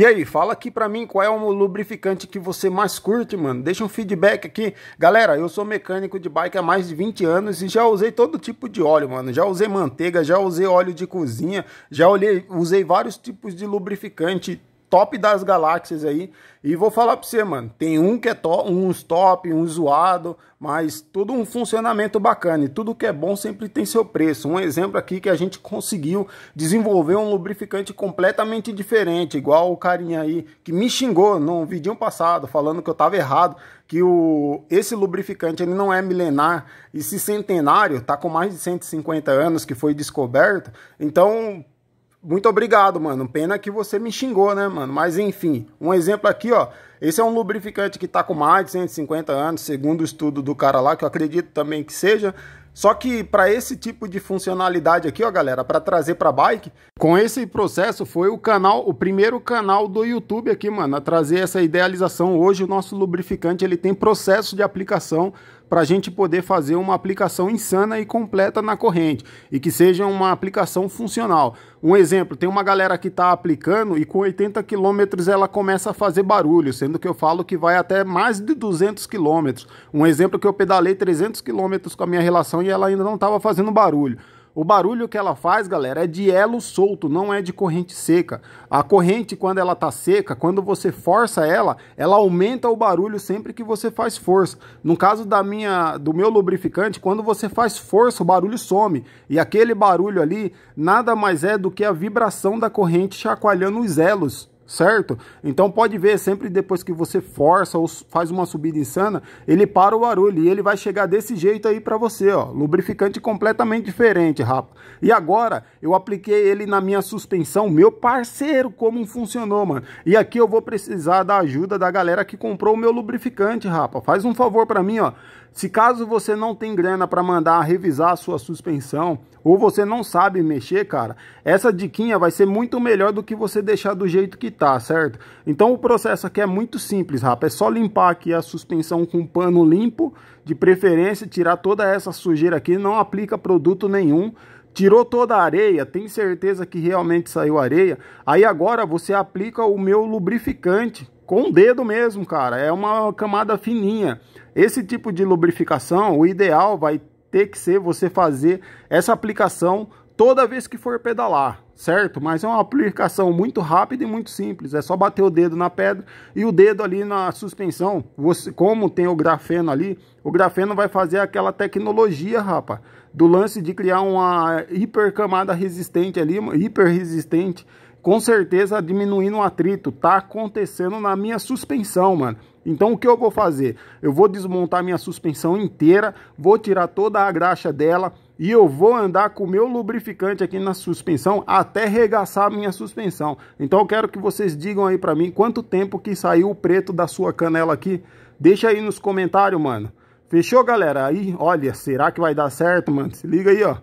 E aí, fala aqui pra mim qual é o lubrificante que você mais curte, mano. Deixa um feedback aqui. Galera, eu sou mecânico de bike há mais de 20 anos e já usei todo tipo de óleo, mano. Já usei manteiga, já usei óleo de cozinha, já olhei, usei vários tipos de lubrificante top das galáxias aí. E vou falar pra você, mano. Tem um que é top, uns top, um zoado, mas tudo um funcionamento bacana. E tudo que é bom sempre tem seu preço. Um exemplo aqui que a gente conseguiu desenvolver um lubrificante completamente diferente, igual o carinha aí que me xingou num vídeo passado, falando que eu tava errado, que o esse lubrificante ele não é milenar. esse centenário, tá com mais de 150 anos que foi descoberto. Então, muito obrigado, mano. Pena que você me xingou, né, mano? Mas enfim, um exemplo aqui, ó. Esse é um lubrificante que está com mais de 150 anos, segundo o estudo do cara lá, que eu acredito também que seja. Só que para esse tipo de funcionalidade aqui, ó, galera, para trazer para bike, com esse processo foi o canal, o primeiro canal do YouTube aqui, mano, a trazer essa idealização. Hoje o nosso lubrificante ele tem processo de aplicação para a gente poder fazer uma aplicação insana e completa na corrente e que seja uma aplicação funcional. Um exemplo, tem uma galera que está aplicando e com 80 km ela começa a fazer barulho. Você sendo que eu falo que vai até mais de 200 quilômetros. Um exemplo que eu pedalei 300 quilômetros com a minha relação e ela ainda não estava fazendo barulho. O barulho que ela faz, galera, é de elo solto, não é de corrente seca. A corrente, quando ela está seca, quando você força ela, ela aumenta o barulho sempre que você faz força. No caso da minha, do meu lubrificante, quando você faz força, o barulho some. E aquele barulho ali nada mais é do que a vibração da corrente chacoalhando os elos certo? Então pode ver, sempre depois que você força ou faz uma subida insana, ele para o barulho e ele vai chegar desse jeito aí para você, ó, lubrificante completamente diferente, rapa. E agora eu apliquei ele na minha suspensão, meu parceiro, como funcionou, mano. E aqui eu vou precisar da ajuda da galera que comprou o meu lubrificante, rapa. Faz um favor para mim, ó. Se caso você não tem grana para mandar revisar a sua suspensão ou você não sabe mexer, cara, essa diquinha vai ser muito melhor do que você deixar do jeito que tá, certo? Então o processo aqui é muito simples, rapaz. é só limpar aqui a suspensão com pano limpo, de preferência tirar toda essa sujeira aqui, não aplica produto nenhum, tirou toda a areia, tem certeza que realmente saiu areia, aí agora você aplica o meu lubrificante, com o dedo mesmo, cara, é uma camada fininha. Esse tipo de lubrificação, o ideal vai ter que ser você fazer essa aplicação toda vez que for pedalar, certo? Mas é uma aplicação muito rápida e muito simples. É só bater o dedo na pedra e o dedo ali na suspensão. Você, como tem o grafeno ali, o grafeno vai fazer aquela tecnologia, rapaz, do lance de criar uma hipercamada resistente ali, hiper resistente com certeza diminuindo o atrito, tá acontecendo na minha suspensão, mano. Então o que eu vou fazer? Eu vou desmontar minha suspensão inteira, vou tirar toda a graxa dela e eu vou andar com o meu lubrificante aqui na suspensão até regaçar a minha suspensão. Então eu quero que vocês digam aí para mim quanto tempo que saiu o preto da sua canela aqui. Deixa aí nos comentários, mano. Fechou, galera? Aí, olha, será que vai dar certo, mano? Se liga aí, ó.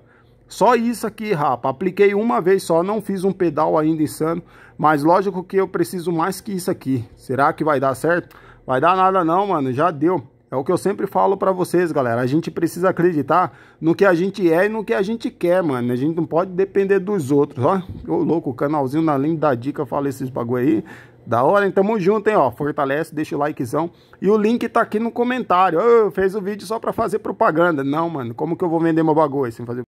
Só isso aqui, rapa. Apliquei uma vez só, não fiz um pedal ainda insano. Mas lógico que eu preciso mais que isso aqui. Será que vai dar certo? Vai dar nada não, mano. Já deu. É o que eu sempre falo para vocês, galera. A gente precisa acreditar no que a gente é e no que a gente quer, mano. A gente não pode depender dos outros, ó. Ô, louco, o canalzinho na linha da dica fala esses bagulho aí. Da hora, hein? Tamo junto, hein? Ó, fortalece, deixa o likezão. E o link tá aqui no comentário. Oh, fez o vídeo só pra fazer propaganda. Não, mano, como que eu vou vender meu bagulho sem fazer